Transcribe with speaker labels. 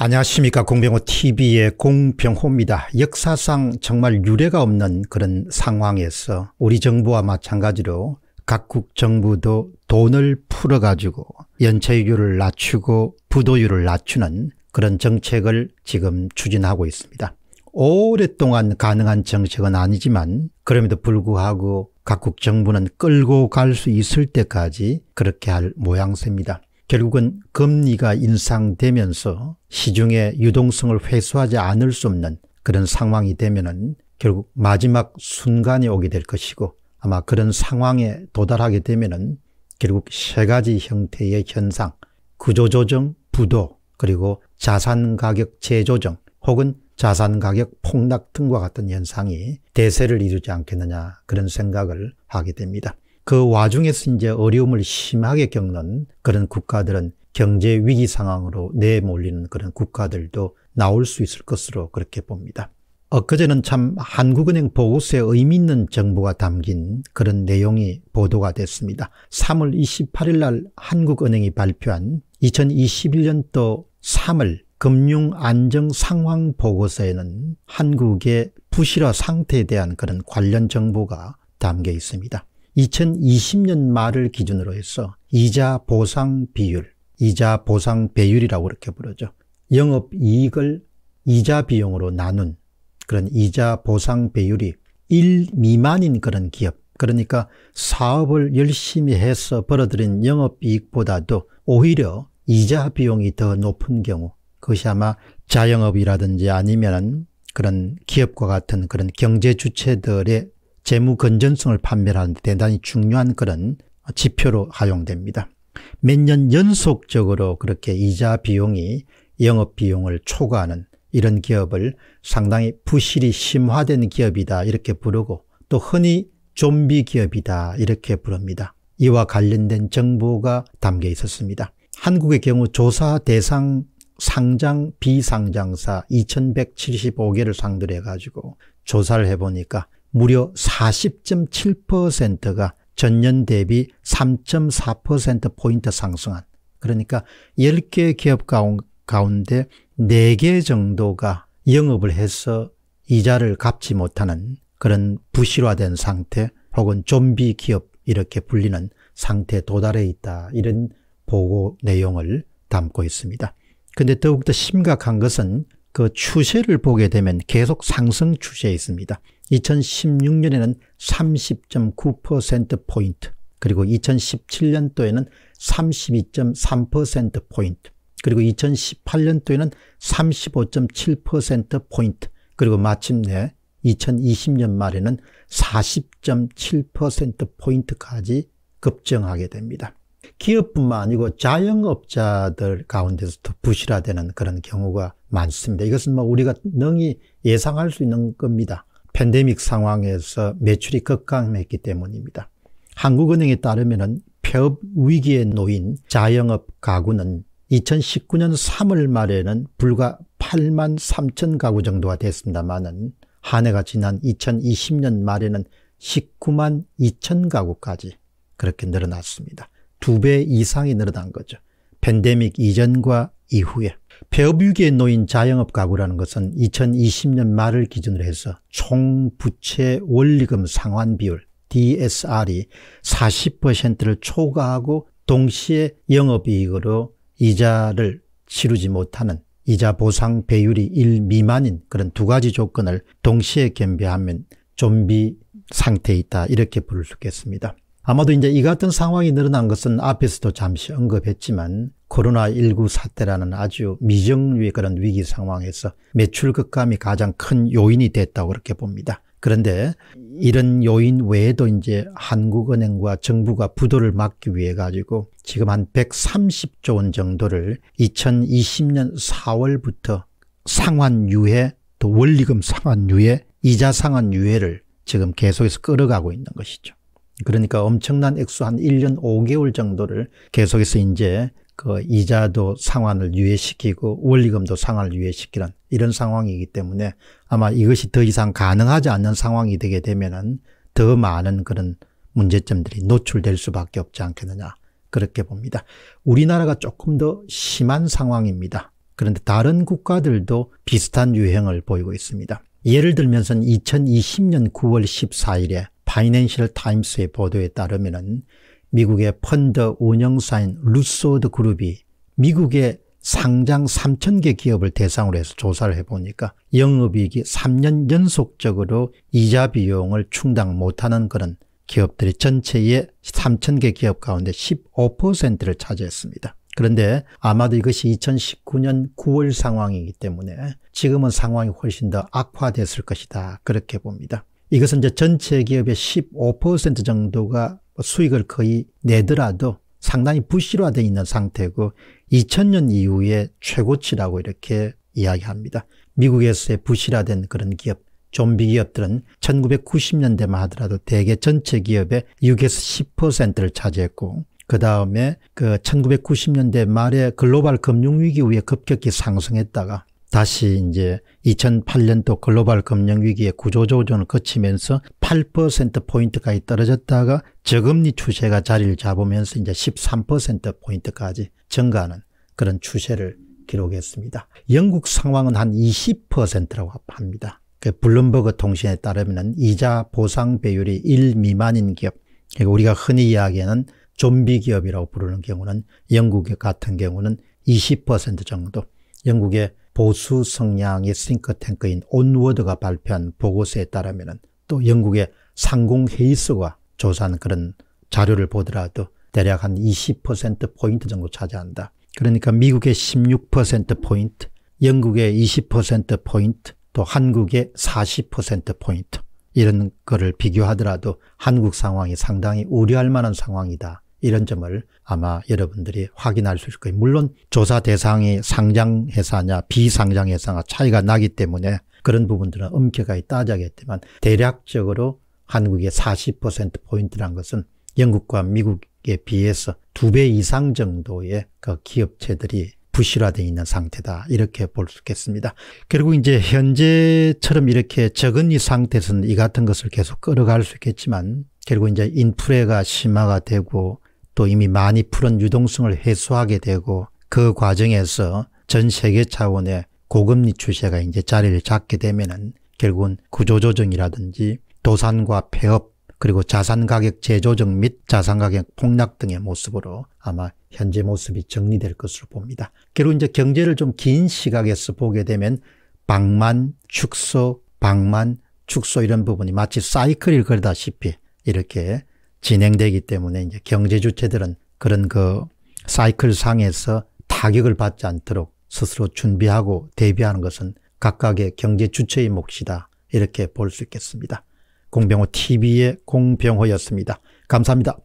Speaker 1: 안녕하십니까 공병호 tv의 공병호입니다. 역사상 정말 유례가 없는 그런 상황에서 우리 정부와 마찬가지로 각국 정부도 돈을 풀어가지고 연체율을 낮추고 부도율을 낮추는 그런 정책을 지금 추진하고 있습니다. 오랫동안 가능한 정책은 아니지만 그럼에도 불구하고 각국 정부는 끌고 갈 수 있을 때까지 그렇게 할 모양새입니다. 결국은 금리가 인상되면서 시중의 유동성을 회수하지 않을 수 없는 그런 상황이 되면은 결국 마지막 순간이 오게 될 것이고 아마 그런 상황에 도달하게 되면은 결국 세 가지 형태의 현상, 구조조정, 부도, 그리고 자산가격 재조정 혹은 자산가격 폭락 등과 같은 현상이 대세를 이루지 않겠느냐 그런 생각을 하게 됩니다. 그 와중에서 이제 어려움을 심하게 겪는 그런 국가들은 경제 위기 상황으로 내몰리는 그런 국가들도 나올 수 있을 것으로 그렇게 봅니다. 엊그제는 참 한국은행 보고서에 의미 있는 정보가 담긴 그런 내용이 보도가 됐습니다. 3월 28일 날 한국은행이 발표한 2021년도 3월 금융안정상황보고서에는 한국의 부실화 상태에 대한 그런 관련 정보가 담겨 있습니다. 2020년 말을 기준으로 해서 이자 보상 비율, 이자 보상 배율이라고 이렇게 부르죠. 영업 이익을 이자 비용으로 나눈 그런 이자 보상 배율이 1 미만인 그런 기업, 그러니까 사업을 열심히 해서 벌어들인 영업 이익보다도 오히려 이자 비용이 더 높은 경우, 그것이 아마 자영업이라든지 아니면 그런 기업과 같은 그런 경제 주체들의 재무 건전성을 판별하는 데 대단히 중요한 그런 지표로 활용됩니다. 몇 년 연속적으로 그렇게 이자 비용이 영업 비용을 초과하는 이런 기업을 상당히 부실이 심화된 기업이다 이렇게 부르고 또 흔히 좀비 기업이다 이렇게 부릅니다. 이와 관련된 정보가 담겨 있었습니다. 한국의 경우 조사 대상 상장 비상장사 2175개를 상대로 해가지고 조사를 해보니까 무려 40.7%가 전년 대비 3.4%포인트 상승한 그러니까 10개 기업 가운데 4개 정도가 영업을 해서 이자를 갚지 못하는 그런 부실화된 상태 혹은 좀비 기업 이렇게 불리는 상태에 도달해 있다 이런 보고 내용을 담고 있습니다. 근데 더욱더 심각한 것은 그 추세를 보게 되면 계속 상승 추세에 있습니다. 2016년에는 30.9%포인트, 그리고 2017년도에는 32.3%포인트, 그리고 2018년도에는 35.7%포인트, 그리고 마침내 2020년 말에는 40.7%포인트까지 급증하게 됩니다. 기업뿐만 아니고 자영업자들 가운데서도 부실화되는 그런 경우가 많습니다. 이것은 뭐 우리가 능히 예상할 수 있는 겁니다. 팬데믹 상황에서 매출이 급감했기 때문입니다. 한국은행에 따르면 폐업 위기에 놓인 자영업 가구는 2019년 3월 말에는 불과 8만 3천 가구 정도가 됐습니다만은 한 해가 지난 2020년 말에는 19만 2천 가구까지 그렇게 늘어났습니다. 두배 이상이 늘어난 거죠. 팬데믹 이전과 이후에. 폐업 위기에 놓인 자영업 가구라는 것은 2020년 말을 기준으로 해서 총 부채 원리금 상환 비율 DSR이 40%를 초과하고 동시에 영업이익으로 이자를 치르지 못하는 이자 보상 배율이 1 미만인 그런 두 가지 조건을 동시에 겸비하면 좀비 상태에 있다 이렇게 부를 수 있겠습니다. 아마도 이제 이 같은 상황이 늘어난 것은 앞에서도 잠시 언급했지만 코로나19 사태라는 아주 미정류의 그런 위기 상황에서 매출 급감이 가장 큰 요인이 됐다고 그렇게 봅니다. 그런데 이런 요인 외에도 이제 한국은행과 정부가 부도를 막기 위해 가지고 지금 한 130조 원 정도를 2020년 4월부터 상환 유예 또 원리금 상환 유예 이자 상환 유예를 지금 계속해서 끌어가고 있는 것이죠. 그러니까 엄청난 액수 한 1년 5개월 정도를 계속해서 이제 그 이자도 상환을 유예시키고 원리금도 상환을 유예시키는 이런 상황이기 때문에 아마 이것이 더 이상 가능하지 않는 상황이 되게 되면은 더 많은 그런 문제점들이 노출될 수밖에 없지 않겠느냐 그렇게 봅니다. 우리나라가 조금 더 심한 상황입니다. 그런데 다른 국가들도 비슷한 유행을 보이고 있습니다. 예를 들면 2020년 9월 14일에 파이낸셜 타임스의 보도에 따르면 미국의 펀드 운영사인 루소드 그룹이 미국의 상장 3,000개 기업을 대상으로 해서 조사를 해보니까 영업이익이 3년 연속적으로 이자 비용을 충당 못하는 그런 기업들이 전체의 3,000개 기업 가운데 15%를 차지했습니다. 그런데 아마도 이것이 2019년 9월 상황이기 때문에 지금은 상황이 훨씬 더 악화됐을 것이다. 그렇게 봅니다. 이것은 이제 전체 기업의 15% 정도가 뭐 수익을 거의 내더라도 상당히 부실화되어 있는 상태고 2000년 이후에 최고치라고 이렇게 이야기합니다. 미국에서의 부실화된 그런 기업, 좀비 기업들은 1990년대만 하더라도 대개 전체 기업의 6에서 10%를 차지했고 그 다음에 그 1990년대 말에 글로벌 금융위기 후에 급격히 상승했다가 다시 이제 2008년도 글로벌 금융위기의 구조조정을 거치면서 8%포인트까지 떨어졌다가 저금리 추세가 자리를 잡으면서 이제 13%포인트까지 증가하는 그런 추세를 기록했습니다. 영국 상황은 한 20%라고 합니다. 그 블룸버그 통신에 따르면 이자 보상 배율이 1 미만인 기업, 그리고 그러니까 우리가 흔히 이야기하는 좀비 기업이라고 부르는 경우는 영국 같은 경우는 20% 정도, 영국의 보수 성향의 싱크탱크인 온워드가 발표한 보고서에 따르면 또 영국의 상공헤이스가 조사한 그런 자료를 보더라도 대략 한 20%포인트 정도 차지한다. 그러니까 미국의 16%포인트, 영국의 20%포인트, 또 한국의 40%포인트 이런 거를 비교하더라도 한국 상황이 상당히 우려할 만한 상황이다. 이런 점을 아마 여러분들이 확인할 수 있을 거예요. 물론 조사 대상이 상장회사냐 비상장회사냐 차이가 나기 때문에 그런 부분들은 엄격하게 따져야겠지만 대략적으로 한국의 40%포인트란 것은 영국과 미국에 비해서 두 배 이상 정도의 그 기업체들이 부실화되어 있는 상태다 이렇게 볼 수 있겠습니다. 결국 이제 현재처럼 이렇게 적은 이 상태에서는 이 같은 것을 계속 끌어갈 수 있겠지만 결국 이제 인프레가 심화가 되고 또 이미 많이 푸른 유동성을 해소하게 되고 그 과정에서 전 세계 차원의 고금리 추세가 이제 자리를 잡게 되면은 결국은 구조조정이라든지 도산과 폐업 그리고 자산 가격 재조정 및 자산 가격 폭락 등의 모습으로 아마 현재 모습이 정리될 것으로 봅니다. 결국 이제 경제를 좀 긴 시각에서 보게 되면 방만, 축소, 방만, 축소 이런 부분이 마치 사이클을 걸다시피 이렇게 진행되기 때문에 이제 경제 주체들은 그런 그 사이클 상에서 타격을 받지 않도록 스스로 준비하고 대비하는 것은 각각의 경제 주체의 몫이다. 이렇게 볼 수 있겠습니다. 공병호 TV의 공병호였습니다. 감사합니다.